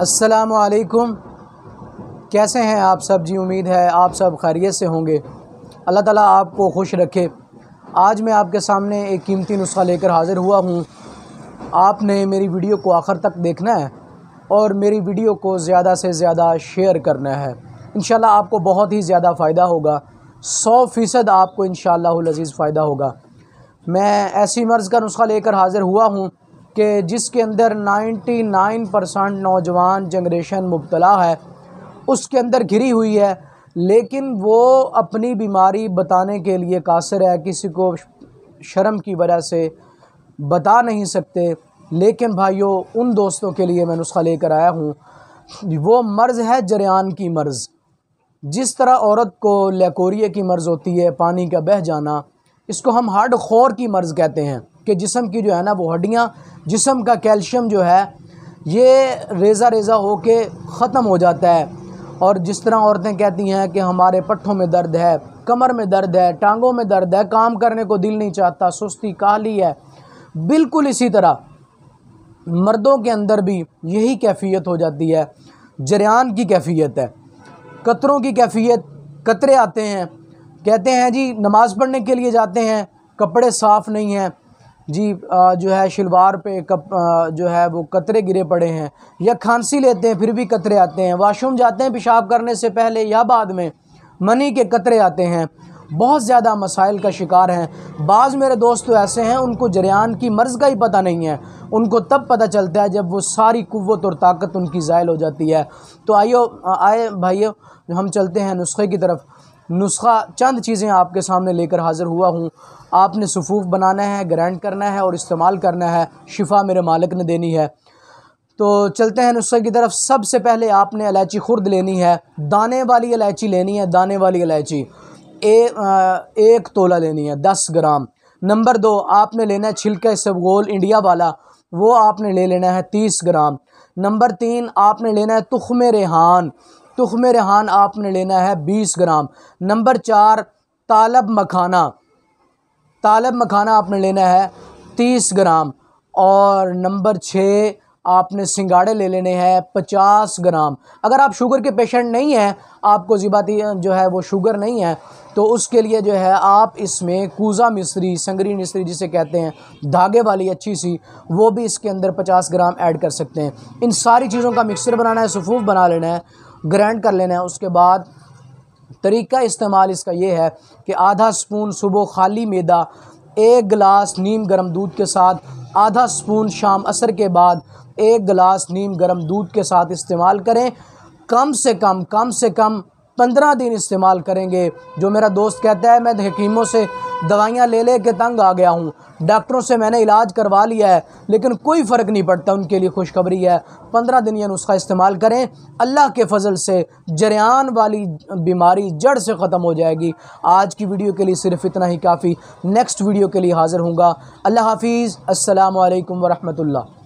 असलकुम कैसे हैं आप सब जी उम्मीद है आप सब खैरियत से होंगे अल्लाह ताला आपको खुश रखे आज मैं आपके सामने एक कीमती नुस्खा लेकर हाज़िर हुआ हूँ आपने मेरी वीडियो को आखिर तक देखना है और मेरी वीडियो को ज़्यादा से ज़्यादा शेयर करना है इन आपको बहुत ही ज़्यादा फ़ायदा होगा सौ फ़ीसद आपको इन लज़ीज़ फ़ायदा होगा मैं ऐसी मर्ज़ का नुस्खा लेकर हाज़िर हुआ हूँ कि जिसके अंदर 99 परसेंट नौजवान जनरेशन मुबतला है उसके अंदर घिरी हुई है लेकिन वो अपनी बीमारी बताने के लिए कासर है किसी को शर्म की वजह से बता नहीं सकते लेकिन भाइयों उन दोस्तों के लिए मैं नुस्खा लेकर आया हूँ वो मर्ज़ है जरियान की मर्ज़ जिस तरह औरत को लेकोरिया की मर्ज़ होती है पानी का बह जाना इसको हम हार्ड खोर की मर्ज़ कहते हैं कि जिसम की जो है ना वो हड्डियाँ जिसम का कैल्शियम जो है ये रेज़ा रेज़ा हो के ख़त्म हो जाता है और जिस तरह औरतें कहती हैं कि हमारे पट्ठों में दर्द है कमर में दर्द है टांगों में दर्द है काम करने को दिल नहीं चाहता सुस्ती काली है बिल्कुल इसी तरह मर्दों के अंदर भी यही कैफियत हो जाती है जरियान की कैफियत है कतरों की कैफियत कतरे आते हैं कहते हैं जी नमाज़ पढ़ने के लिए जाते हैं कपड़े साफ़ नहीं हैं जी जो है शलवार पे कप जो है वो कतरे गिरे पड़े हैं या खांसी लेते हैं फिर भी कतरे आते हैं वाशरूम जाते हैं पेशाब करने से पहले या बाद में मनी के कतरे आते हैं बहुत ज़्यादा मसाइल का शिकार हैं बाज़ मेरे दोस्त तो ऐसे हैं उनको जरियान की मर्ज़ का ही पता नहीं है उनको तब पता चलता है जब वो सारी कुत और ताकत उनकी ज़ायल हो जाती है तो आइयो आए भाइयों हम चलते हैं नुस्खे की तरफ नुस्खा चंद चीज़ें आपके सामने लेकर हाज़िर हुआ हूँ आपने सफूफ बनाना है ग्रैंड करना है और इस्तेमाल करना है शिफा मेरे मालिक ने देनी है तो चलते हैं नुस्खे की तरफ सबसे पहले आपने इलायची खुर्द लेनी है दाने वाली इलायची लेनी है दाने वाली इलायची ए, एक तोला लेनी है दस ग्राम नंबर दो आपने लेना है छिलका सब गोल इंडिया वाला वो आपने ले लेना है तीस ग्राम नंबर तीन आपने लेना है तुखम रेहान तुखम रेहान आपने लेना है बीस ग्राम नंबर चार तालब मखाना तालब मखाना आपने लेना है तीस ग्राम और नंबर छः आपने सिंगाड़े ले लेने हैं पचास ग्राम अगर आप शुगर के पेशेंट नहीं हैं आपको ज़िबाती जो है वो शुगर नहीं है तो उसके लिए जो है आप इसमें कूज़ा मिस्री संगरी मिस्री जिसे कहते हैं धागे वाली अच्छी सी वो भी इसके अंदर पचास ग्राम ऐड कर सकते हैं इन सारी चीज़ों का मिक्सर बनाना है सफूफ बना लेना है ग्रैंड कर लेना है उसके बाद तरीका इस्तेमाल इसका यह है कि आधा स्पून सुबह खाली मैदा एक गिलास नीम गर्म दूध के साथ आधा स्पून शाम असर के बाद एक गिलास नीम गर्म दूध के साथ इस्तेमाल करें कम से कम कम से कम पंद्रह दिन इस्तेमाल करेंगे जो मेरा दोस्त कहता है मैं तो हकीमों से दवाइयाँ ले ले के तंग आ गया हूँ डॉक्टरों से मैंने इलाज करवा लिया है लेकिन कोई फ़र्क नहीं पड़ता उनके लिए खुशखबरी है पंद्रह दिन यह नुस्खा इस्तेमाल करें अल्लाह के फजल से जरियान वाली बीमारी जड़ से ख़त्म हो जाएगी आज की वीडियो के लिए सिर्फ इतना ही काफ़ी नेक्स्ट वीडियो के लिए हाज़िर हूँगा अल्लाह हाफिज़ असलकम वरहमल